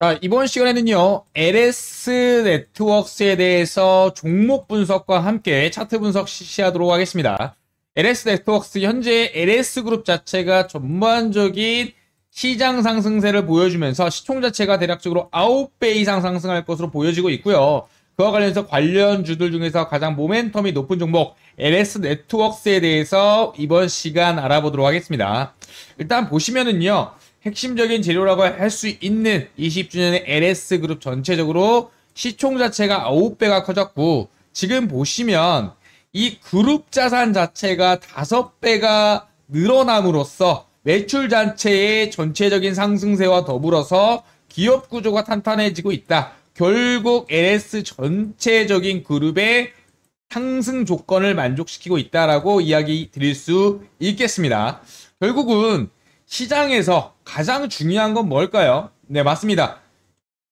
자, 이번 시간에는요, LS 네트워크에 대해서 종목 분석과 함께 차트 분석 실시하도록 하겠습니다. LS 네트워크 현재 LS 그룹 자체가 전반적인 시장 상승세를 보여주면서 시총 자체가 대략적으로 9배 이상 상승할 것으로 보여지고 있고요. 그와 관련해서 관련 주들 중에서 가장 모멘텀이 높은 종목 LS 네트워크에 대해서 이번 시간 알아보도록 하겠습니다. 일단 보시면은요. 핵심적인 재료라고 할 수 있는 20주년의 LS그룹 전체적으로 시총 자체가 9배가 커졌고 지금 보시면 이 그룹 자산 자체가 5배가 늘어남으로써 매출 자체의 전체적인 상승세와 더불어서 기업 구조가 탄탄해지고 있다. 결국 LS 전체적인 그룹의 상승 조건을 만족시키고 있다라고 이야기 드릴 수 있겠습니다. 결국은 시장에서 가장 중요한 건 뭘까요? 네, 맞습니다.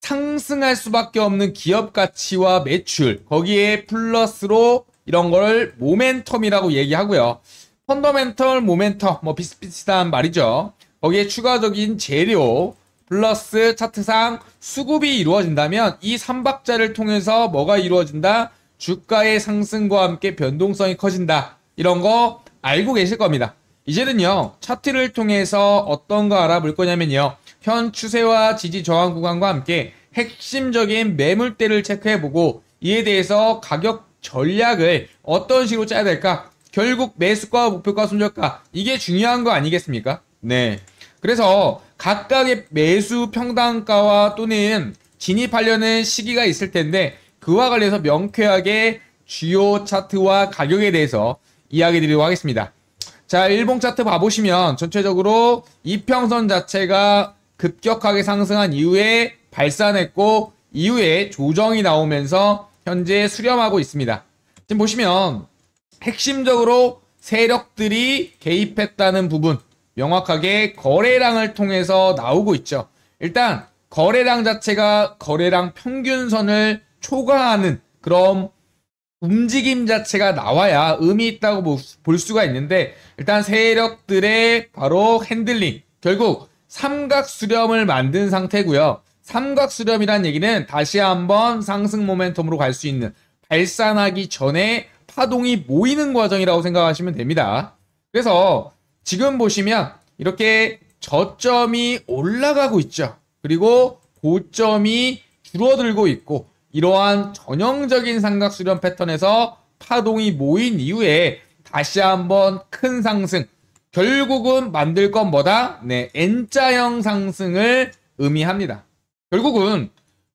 상승할 수밖에 없는 기업 가치와 매출, 거기에 플러스로 이런 걸 모멘텀이라고 얘기하고요. 펀더멘털 모멘텀, 뭐 비슷비슷한 말이죠. 거기에 추가적인 재료, 플러스 차트상 수급이 이루어진다면 이 3박자를 통해서 뭐가 이루어진다? 주가의 상승과 함께 변동성이 커진다. 이런 거 알고 계실 겁니다. 이제는요, 차트를 통해서 어떤 거 알아볼 거냐면요. 현 추세와 지지 저항 구간과 함께 핵심적인 매물대를 체크해보고 이에 대해서 가격 전략을 어떤 식으로 짜야 될까? 결국 매수과 목표가 손절가 이게 중요한 거 아니겠습니까? 네. 그래서 각각의 매수 평당가와 또는 진입하려는 시기가 있을 텐데 그와 관련해서 명쾌하게 주요 차트와 가격에 대해서 이야기 드리도록 하겠습니다. 자, 일봉 차트 봐보시면 전체적으로 이평선 자체가 급격하게 상승한 이후에 발산했고 이후에 조정이 나오면서 현재 수렴하고 있습니다. 지금 보시면 핵심적으로 세력들이 개입했다는 부분 명확하게 거래량을 통해서 나오고 있죠. 일단 거래량 자체가 거래량 평균선을 초과하는 그런 움직임 자체가 나와야 의미 있다고 볼 수가 있는데 일단 세력들의 바로 핸들링 결국 삼각 수렴을 만든 상태고요. 삼각 수렴이란 얘기는 다시 한번 상승 모멘텀으로 갈 수 있는 발산하기 전에 파동이 모이는 과정이라고 생각하시면 됩니다. 그래서 지금 보시면 이렇게 저점이 올라가고 있죠. 그리고 고점이 줄어들고 있고 이러한 전형적인 삼각 수렴 패턴에서 파동이 모인 이후에 다시 한번 큰 상승 결국은 만들 건 뭐다? 네, N자형 상승을 의미합니다. 결국은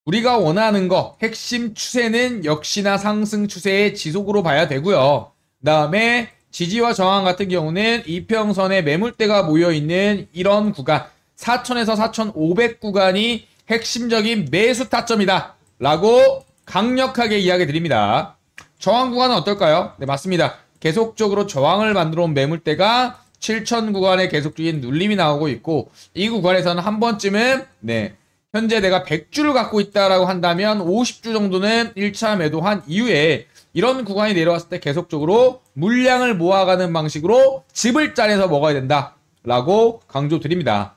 우리가 원하는 거 핵심 추세는 역시나 상승 추세의 지속으로 봐야 되고요. 그다음에 지지와 저항 같은 경우는 이평선에 매물대가 모여 있는 이런 구간 4천에서 4,500 구간이 핵심적인 매수 타점이다. 라고 강력하게 이야기 드립니다. 저항 구간은 어떨까요? 네, 맞습니다. 계속적으로 저항을 만들어 온 매물대가 7천 구간에 계속적인 눌림이 나오고 있고 이 구간에서는 한 번쯤은 네, 현재 내가 100주를 갖고 있다라고 한다면 50주 정도는 1차 매도한 이후에 이런 구간이 내려왔을 때 계속적으로 물량을 모아가는 방식으로 집을 짜내서 먹어야 된다라고 강조드립니다.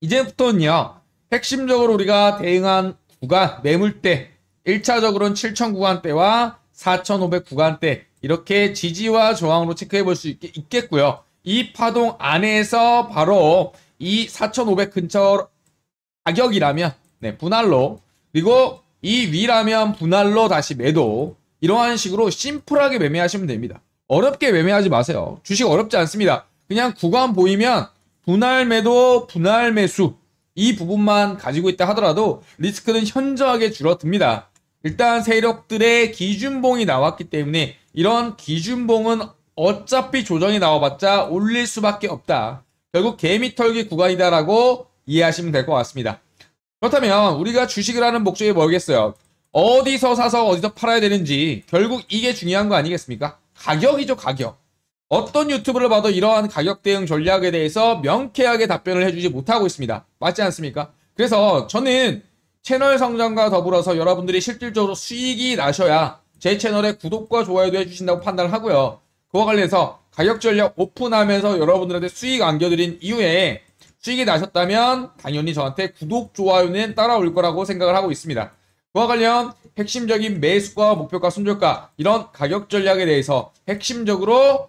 이제부터는요. 핵심적으로 우리가 대응한 구간 매물대 1차적으로는 7 0 구간대와 4,500 구간대 이렇게 지지와 저항으로 체크해 볼 수 있겠고요. 이 파동 안에서 바로 이 4,500 근처 가격이라면 네, 분할로 그리고 이 위라면 분할로 다시 매도 이러한 식으로 심플하게 매매하시면 됩니다. 어렵게 매매하지 마세요. 주식 어렵지 않습니다. 그냥 구간 보이면 분할 매도, 분할 매수 이 부분만 가지고 있다 하더라도 리스크는 현저하게 줄어듭니다. 일단 세력들의 기준봉이 나왔기 때문에 이런 기준봉은 어차피 조정이 나와봤자 올릴 수밖에 없다. 결국 개미털기 구간이다라고 이해하시면 될 것 같습니다. 그렇다면 우리가 주식을 하는 목적이 뭐겠어요? 어디서 사서 어디서 팔아야 되는지 결국 이게 중요한 거 아니겠습니까? 가격이죠, 가격. 어떤 유튜브를 봐도 이러한 가격 대응 전략에 대해서 명쾌하게 답변을 해주지 못하고 있습니다. 맞지 않습니까? 그래서 저는 채널 성장과 더불어서 여러분들이 실질적으로 수익이 나셔야 제 채널에 구독과 좋아요도 해주신다고 판단을 하고요. 그와 관련해서 가격 전략 오픈하면서 여러분들한테 수익 안겨드린 이후에 수익이 나셨다면 당연히 저한테 구독, 좋아요는 따라올 거라고 생각을 하고 있습니다. 그와 관련 핵심적인 매수과 목표가, 손절가 이런 가격 전략에 대해서 핵심적으로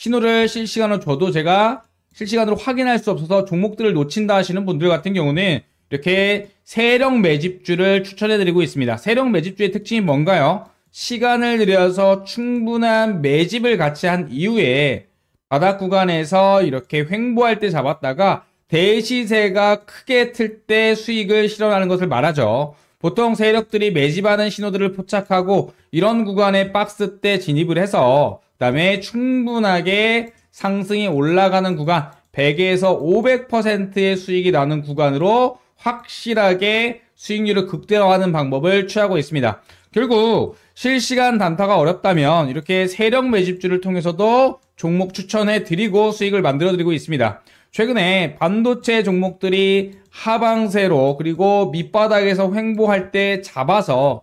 신호를 실시간으로 줘도 제가 실시간으로 확인할 수 없어서 종목들을 놓친다 하시는 분들 같은 경우는 이렇게 세력 매집주를 추천해드리고 있습니다. 세력 매집주의 특징이 뭔가요? 시간을 들여서 충분한 매집을 같이 한 이후에 바닥 구간에서 이렇게 횡보할 때 잡았다가 대시세가 크게 틀 때 수익을 실현하는 것을 말하죠. 보통 세력들이 매집하는 신호들을 포착하고 이런 구간에 박스 때 진입을 해서 다음에 충분하게 상승이 올라가는 구간 100에서 500%의 수익이 나는 구간으로 확실하게 수익률을 극대화하는 방법을 취하고 있습니다. 결국 실시간 단타가 어렵다면 이렇게 세력 매집주를 통해서도 종목 추천해 드리고 수익을 만들어 드리고 있습니다. 최근에 반도체 종목들이 하방세로 그리고 밑바닥에서 횡보할 때 잡아서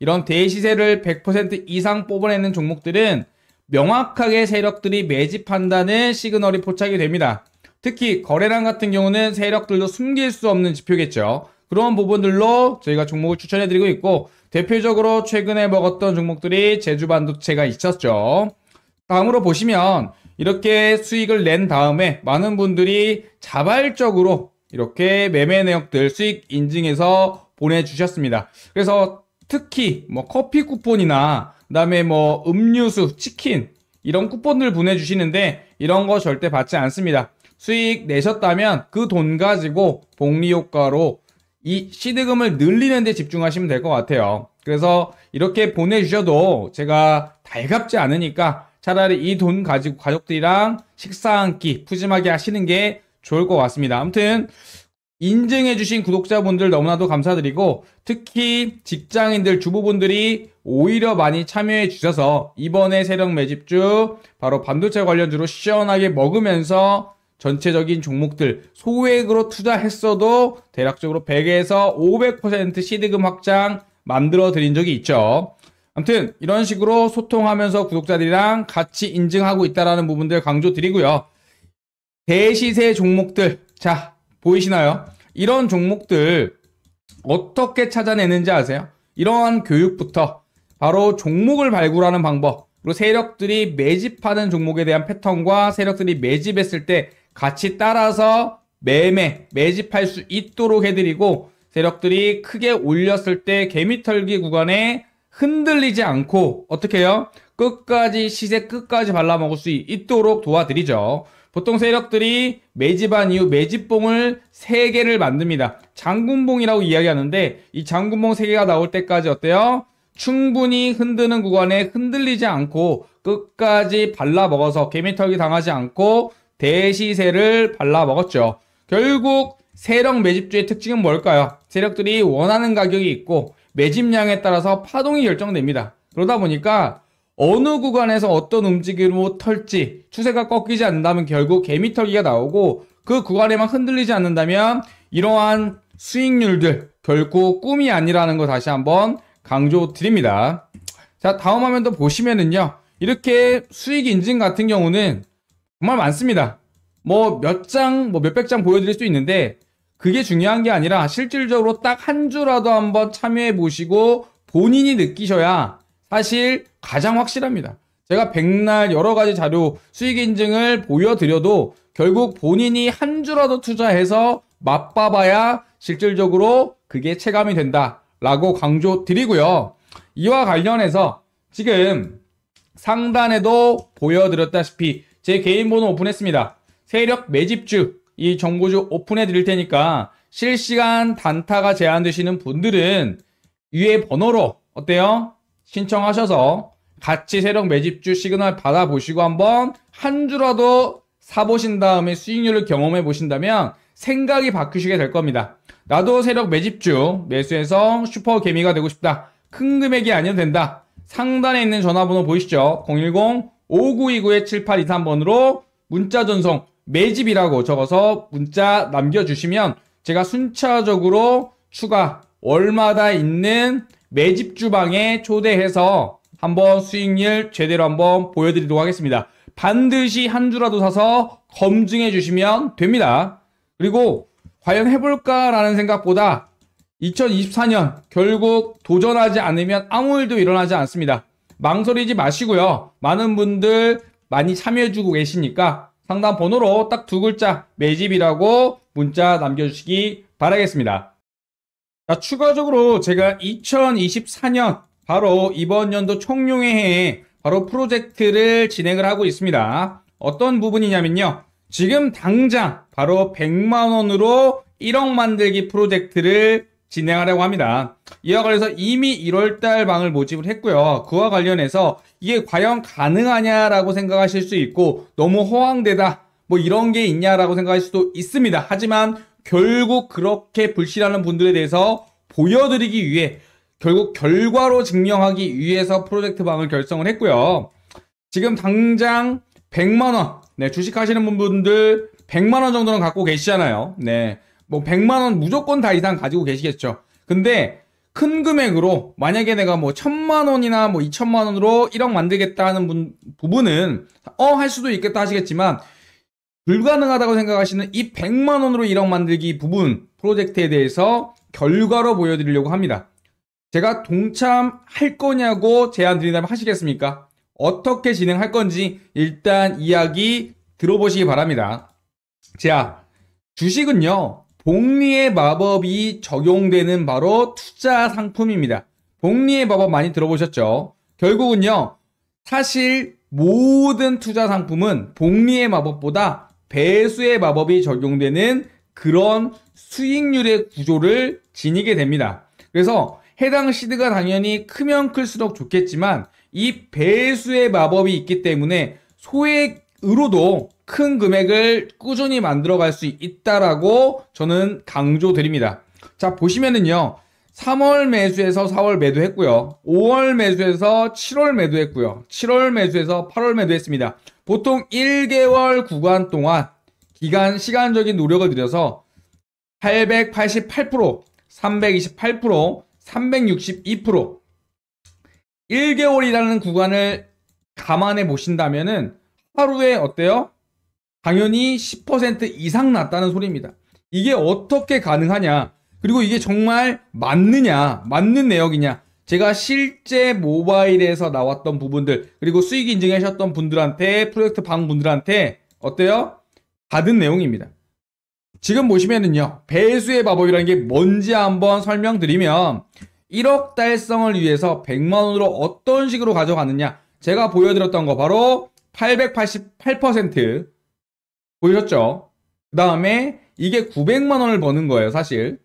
이런 대시세를 100% 이상 뽑아내는 종목들은 명확하게 세력들이 매집한다는 시그널이 포착이 됩니다. 특히 거래량 같은 경우는 세력들도 숨길 수 없는 지표겠죠. 그런 부분들로 저희가 종목을 추천해드리고 있고 대표적으로 최근에 먹었던 종목들이 제주 반도체가 있었죠. 다음으로 보시면 이렇게 수익을 낸 다음에 많은 분들이 자발적으로 이렇게 매매 내역들 수익 인증해서 보내주셨습니다. 그래서 특히 뭐 커피 쿠폰이나 그다음에 뭐 음료수, 치킨 이런 쿠폰을 보내 주시는데 이런 거 절대 받지 않습니다. 수익 내셨다면 그 돈 가지고 복리 효과로 이 시드금을 늘리는 데 집중하시면 될 것 같아요. 그래서 이렇게 보내 주셔도 제가 달갑지 않으니까 차라리 이 돈 가지고 가족들이랑 식사 한 끼 푸짐하게 하시는 게 좋을 것 같습니다. 아무튼 인증해주신 구독자분들 너무나도 감사드리고 특히 직장인들 주부분들이 오히려 많이 참여해 주셔서 이번에 세력 매집주 바로 반도체 관련주로 시원하게 먹으면서 전체적인 종목들 소액으로 투자했어도 대략적으로 100에서 500% 시드금 확장 만들어 드린 적이 있죠. 아무튼 이런 식으로 소통하면서 구독자들이랑 같이 인증하고 있다라는 부분들 강조 드리고요. 대시세 종목들 자 보이시나요? 이런 종목들 어떻게 찾아내는지 아세요? 이러한 교육부터 바로 종목을 발굴하는 방법, 그리고 세력들이 매집하는 종목에 대한 패턴과 세력들이 매집했을 때 같이 따라서 매매, 매집할 수 있도록 해드리고 세력들이 크게 올렸을 때 개미털기 구간에 흔들리지 않고 어떻게 해요? 끝까지 시세 끝까지 발라먹을 수 있도록 도와드리죠. 보통 세력들이 매집한 이후 매집봉을 3개를 만듭니다. 장군봉이라고 이야기하는데 이 장군봉 3개가 나올 때까지 어때요? 충분히 흔드는 구간에 흔들리지 않고 끝까지 발라먹어서 개미털기 당하지 않고 대시세를 발라먹었죠. 결국 세력 매집주의 특징은 뭘까요? 세력들이 원하는 가격이 있고 매집량에 따라서 파동이 결정됩니다. 그러다 보니까 어느 구간에서 어떤 움직임으로 털지 추세가 꺾이지 않는다면 결국 개미털기가 나오고 그 구간에만 흔들리지 않는다면 이러한 수익률들 결국 꿈이 아니라는 거 다시 한번 강조드립니다. 자 다음 화면도 보시면은요 이렇게 수익 인증 같은 경우는 정말 많습니다. 뭐 몇 장, 뭐 몇 백 장 보여드릴 수 있는데 그게 중요한 게 아니라 실질적으로 딱 한 주라도 한번 참여해 보시고 본인이 느끼셔야 사실 가장 확실합니다. 제가 백날 여러 가지 자료 수익 인증을 보여드려도 결국 본인이 한 주라도 투자해서 맛봐봐야 실질적으로 그게 체감이 된다라고 강조 드리고요. 이와 관련해서 지금 상단에도 보여드렸다시피 제 개인 번호 오픈했습니다. 세력 매집주 이 정보주 오픈해 드릴 테니까 실시간 단타가 제한되시는 분들은 위에 번호로 어때요? 신청하셔서 같이 세력 매집주 시그널 받아보시고 한번 한 주라도 사보신 다음에 수익률을 경험해 보신다면 생각이 바뀌시게 될 겁니다. 나도 세력 매집주 매수해서 슈퍼 개미가 되고 싶다. 큰 금액이 아니어도 된다. 상단에 있는 전화번호 보이시죠? 010-5929-7823번으로 문자 전송 매집이라고 적어서 문자 남겨주시면 제가 순차적으로 추가 월마다 있는 매집 주방에 초대해서 한번 수익률 제대로 한번 보여드리도록 하겠습니다. 반드시 한 주라도 사서 검증해 주시면 됩니다. 그리고 과연 해볼까라는 생각보다 2024년 결국 도전하지 않으면 아무 일도 일어나지 않습니다. 망설이지 마시고요. 많은 분들 많이 참여해주고 계시니까 상담 번호로 딱 두 글자 매집이라고 문자 남겨주시기 바라겠습니다. 자, 추가적으로 제가 2024년 바로 이번 연도 총룡회에 바로 프로젝트를 진행을 하고 있습니다. 어떤 부분이냐면요. 지금 당장 바로 100만원으로 1억 만들기 프로젝트를 진행하려고 합니다. 이와 관련해서 이미 1월달 방을 모집을 했고요. 그와 관련해서 이게 과연 가능하냐라고 생각하실 수 있고 너무 허황되다 뭐 이런 게 있냐라고 생각할 수도 있습니다. 하지만 결국 그렇게 불신하는 분들에 대해서 보여드리기 위해 결국 결과로 증명하기 위해서 프로젝트 방을 결성을 했고요. 지금 당장 100만원, 네, 주식 하시는 분들 100만원 정도는 갖고 계시잖아요. 네. 뭐 100만원 무조건 다 이상 가지고 계시겠죠. 근데 큰 금액으로 만약에 내가 뭐 천만 원이나 뭐 이천만 원으로 1억 만들겠다 는 분, 부분은 어 할 수도 있겠다 하시겠지만 불가능하다고 생각하시는 이 100만 원으로 1억 만들기 부분 프로젝트에 대해서 결과로 보여드리려고 합니다. 제가 동참할 거냐고 제안 드린다면 하시겠습니까? 어떻게 진행할 건지 일단 이야기 들어보시기 바랍니다. 자, 주식은요, 복리의 마법이 적용되는 바로 투자 상품입니다. 복리의 마법 많이 들어보셨죠? 결국은요, 사실 모든 투자 상품은 복리의 마법보다 배수의 마법이 적용되는 그런 수익률의 구조를 지니게 됩니다. 그래서 해당 시드가 당연히 크면 클수록 좋겠지만 이 배수의 마법이 있기 때문에 소액으로도 큰 금액을 꾸준히 만들어갈 수 있다라고 저는 강조드립니다. 자 보시면은요. 3월 매수에서 4월 매도했고요. 5월 매수에서 7월 매도했고요. 7월 매수에서 8월 매도했습니다. 보통 1개월 구간 동안 기간 시간적인 노력을 들여서 888%, 328%, 362% 1개월이라는 구간을 감안해 보신다면은 하루에 어때요? 당연히 10% 이상 났다는 소리입니다. 이게 어떻게 가능하냐? 그리고 이게 정말 맞느냐? 맞는 내역이냐? 제가 실제 모바일에서 나왔던 부분들 그리고 수익 인증하셨던 분들한테 프로젝트 방 분들한테 어때요? 받은 내용입니다. 지금 보시면은요, 배수의 마법이라는 게 뭔지 한번 설명드리면, 1억 달성을 위해서 100만원으로 어떤 식으로 가져가느냐. 제가 보여드렸던 거 바로 888% 보이셨죠? 그 다음에 이게 900만원을 버는 거예요, 사실.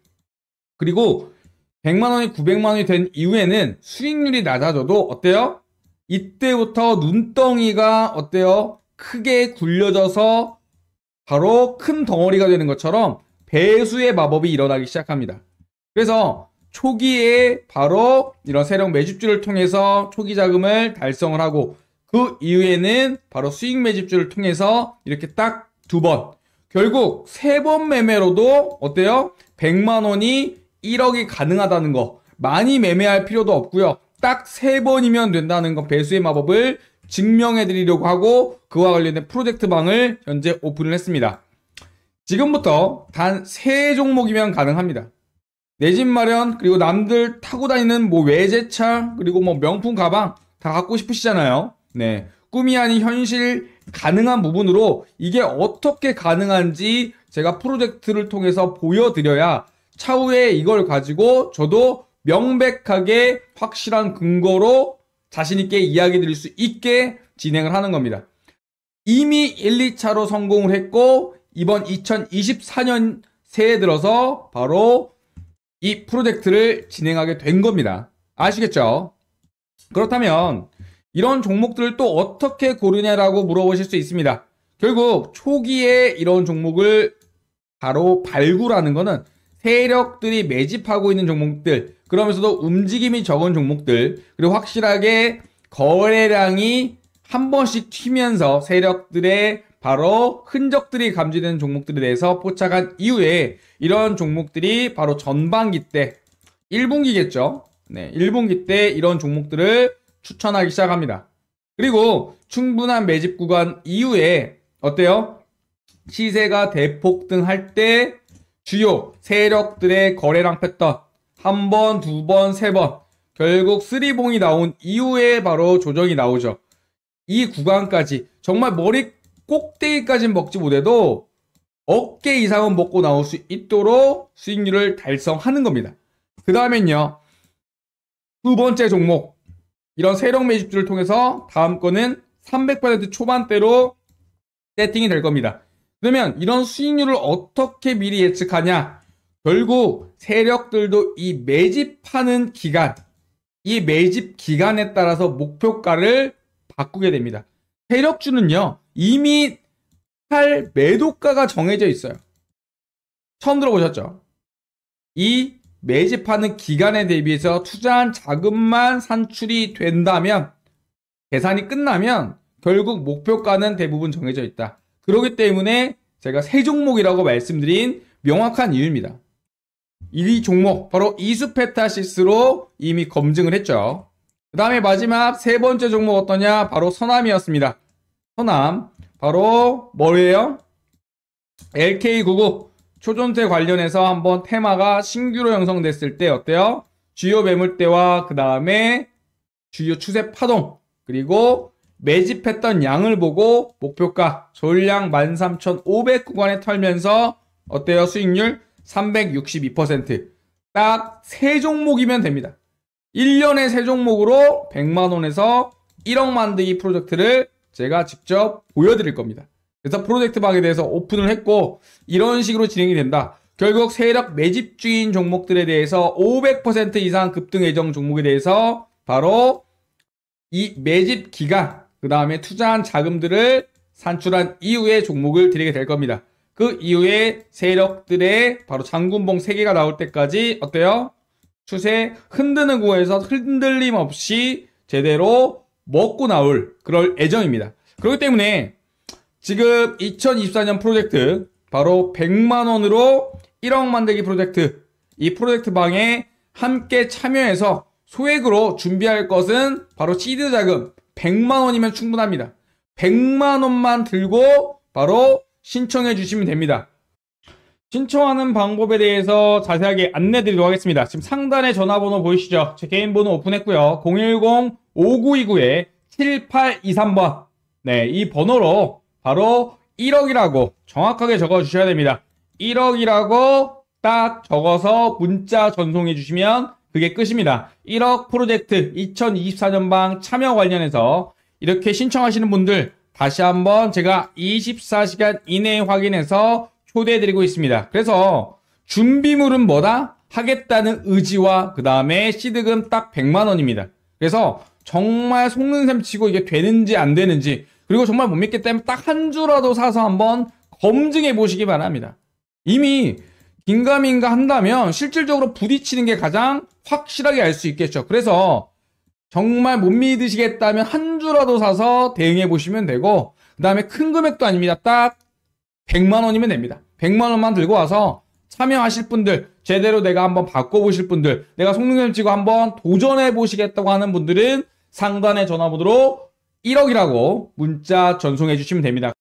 그리고 100만원이 900만원이 된 이후에는 수익률이 낮아져도 어때요? 이때부터 눈덩이가 어때요? 크게 굴려져서 바로 큰 덩어리가 되는 것처럼 배수의 마법이 일어나기 시작합니다. 그래서 초기에 바로 이런 세력 매집주를 통해서 초기 자금을 달성을 하고 그 이후에는 바로 수익 매집주를 통해서 이렇게 딱 두 번 결국 세 번 매매로도 어때요? 100만 원이 1억이 가능하다는 거 많이 매매할 필요도 없고요. 딱 세 번이면 된다는 거 배수의 마법을 증명해드리려고 하고 그와 관련된 프로젝트방을 현재 오픈을 했습니다. 지금부터 단 세 종목이면 가능합니다. 내 집 마련 그리고 남들 타고 다니는 뭐 외제차 그리고 뭐 명품 가방 다 갖고 싶으시잖아요. 네. 꿈이 아닌 현실 가능한 부분으로 이게 어떻게 가능한지 제가 프로젝트를 통해서 보여드려야 차후에 이걸 가지고 저도 명백하게 확실한 근거로 자신 있게 이야기 드릴 수 있게 진행을 하는 겁니다. 이미 1, 2차로 성공을 했고 이번 2024년 새해 들어서 바로 이 프로젝트를 진행하게 된 겁니다. 아시겠죠? 그렇다면 이런 종목들을 또 어떻게 고르냐라고 물어보실 수 있습니다. 결국 초기에 이런 종목을 바로 발굴하는 것은 세력들이 매집하고 있는 종목들, 그러면서도 움직임이 적은 종목들, 그리고 확실하게 거래량이 한 번씩 튀면서 세력들의 바로 흔적들이 감지되는 종목들에 대해서 포착한 이후에 이런 종목들이 바로 전반기 때 1분기겠죠. 네, 1분기 때 이런 종목들을 추천하기 시작합니다. 그리고 충분한 매집 구간 이후에 어때요? 시세가 대폭등할 때 주요 세력들의 거래량 패턴 한 번, 두 번, 세 번 결국 쓰리봉이 나온 이후에 바로 조정이 나오죠. 이 구간까지 정말 머리 꼭대기까지는 먹지 못해도 어깨 이상은 먹고 나올 수 있도록 수익률을 달성하는 겁니다. 그 다음엔요. 두 번째 종목 이런 세력 매집주를 통해서 다음 거는 300% 초반대로 세팅이 될 겁니다. 그러면 이런 수익률을 어떻게 미리 예측하냐? 결국 세력들도 이 매집하는 기간, 이 매집 기간에 따라서 목표가를 바꾸게 됩니다. 세력주는요, 이미 팔 매도가가 정해져 있어요. 처음 들어보셨죠? 이 매집하는 기간에 대비해서 투자한 자금만 산출이 된다면, 계산이 끝나면 결국 목표가는 대부분 정해져 있다. 그렇기 때문에 제가 세 종목이라고 말씀드린 명확한 이유입니다. 1위 종목 바로 이수페타시스로 이미 검증을 했죠. 그 다음에 마지막 세 번째 종목 어떠냐 바로 서남이었습니다. 서남 바로 뭐예요? LK99 초전세 관련해서 한번 테마가 신규로 형성됐을 때 어때요? 주요 매물대와 그 다음에 주요 추세 파동 그리고 매집했던 양을 보고 목표가 전량 13,500 구간에 털면서 어때요? 수익률 362%딱 3종목이면 됩니다. 1년에 3종목으로 100만원에서 1억 만들기 프로젝트를 제가 직접 보여드릴 겁니다. 그래서 프로젝트 방에 대해서 오픈을 했고 이런 식으로 진행이 된다. 결국 세력 매집주인 종목들에 대해서 500% 이상 급등 예정 종목에 대해서 바로 이 매집 기간 그 다음에 투자한 자금들을 산출한 이후에 종목을 드리게 될 겁니다. 그 이후에 세력들의 바로 장군봉 3개가 나올 때까지 어때요? 추세 흔드는 구에서 흔들림 없이 제대로 먹고 나올 그럴 예정입니다. 그렇기 때문에 지금 2024년 프로젝트 바로 100만원으로 1억 만들기 프로젝트 이 프로젝트 방에 함께 참여해서 소액으로 준비할 것은 바로 시드 자금 100만 원이면 충분합니다. 100만 원만 들고 바로 신청해 주시면 됩니다. 신청하는 방법에 대해서 자세하게 안내 드리도록 하겠습니다. 지금 상단에 전화번호 보이시죠? 제 개인 번호 오픈했고요. 010-5929-7823번. 네, 이 번호로 바로 1억이라고 정확하게 적어 주셔야 됩니다. 1억이라고 딱 적어서 문자 전송해 주시면 그게 끝입니다. 1억 프로젝트 2024년방 참여 관련해서 이렇게 신청하시는 분들 다시 한번 제가 24시간 이내에 확인해서 초대해드리고 있습니다. 그래서 준비물은 뭐다? 하겠다는 의지와 그 다음에 시드금 딱 100만 원입니다. 그래서 정말 속는 셈 치고 이게 되는지 안 되는지 그리고 정말 못 믿기 때문에 딱 한 주라도 사서 한번 검증해 보시기 바랍니다. 이미 긴가민가 한다면 실질적으로 부딪히는 게 가장 확실하게 알 수 있겠죠. 그래서 정말 못 믿으시겠다면 한 주라도 사서 대응해 보시면 되고 그 다음에 큰 금액도 아닙니다. 딱 100만 원이면 됩니다. 100만 원만 들고 와서 참여하실 분들 제대로 내가 한번 바꿔보실 분들 내가 성능썹 찍고 한번 도전해 보시겠다고 하는 분들은 상단에 전화번호로 1억이라고 문자 전송해 주시면 됩니다.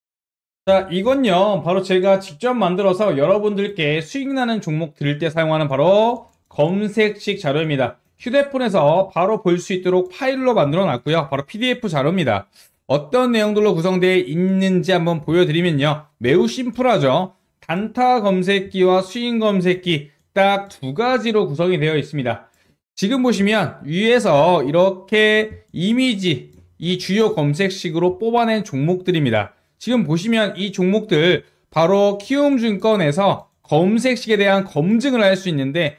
자, 이건요, 바로 제가 직접 만들어서 여러분들께 수익 나는 종목 드릴 때 사용하는 바로 검색식 자료입니다. 휴대폰에서 바로 볼 수 있도록 파일로 만들어 놨고요. 바로 PDF 자료입니다. 어떤 내용들로 구성되어 있는지 한번 보여드리면요. 매우 심플하죠. 단타 검색기와 수인 검색기 딱 두 가지로 구성이 되어 있습니다. 지금 보시면 위에서 이렇게 이미지 이 주요 검색식으로 뽑아낸 종목들입니다. 지금 보시면 이 종목들 바로 키움증권에서 검색식에 대한 검증을 할 수 있는데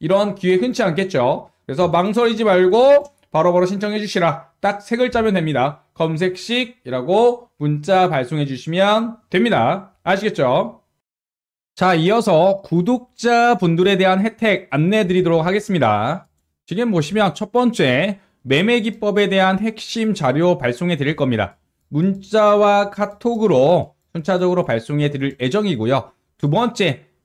이런 기회 흔치 않겠죠. 그래서 망설이지 말고 바로바로 바로 신청해 주시라. 딱세 글자면 됩니다. 검색식이라고 문자 발송해 주시면 됩니다. 아시겠죠? 자, 이어서 구독자 분들에 대한 혜택 안내 드리도록 하겠습니다. 지금 보시면 첫 번째 매매 기법에 대한 핵심 자료 발송해 드릴 겁니다. 문자와 카톡으로 순차적으로 발송해 드릴 예정이고요. 두 번째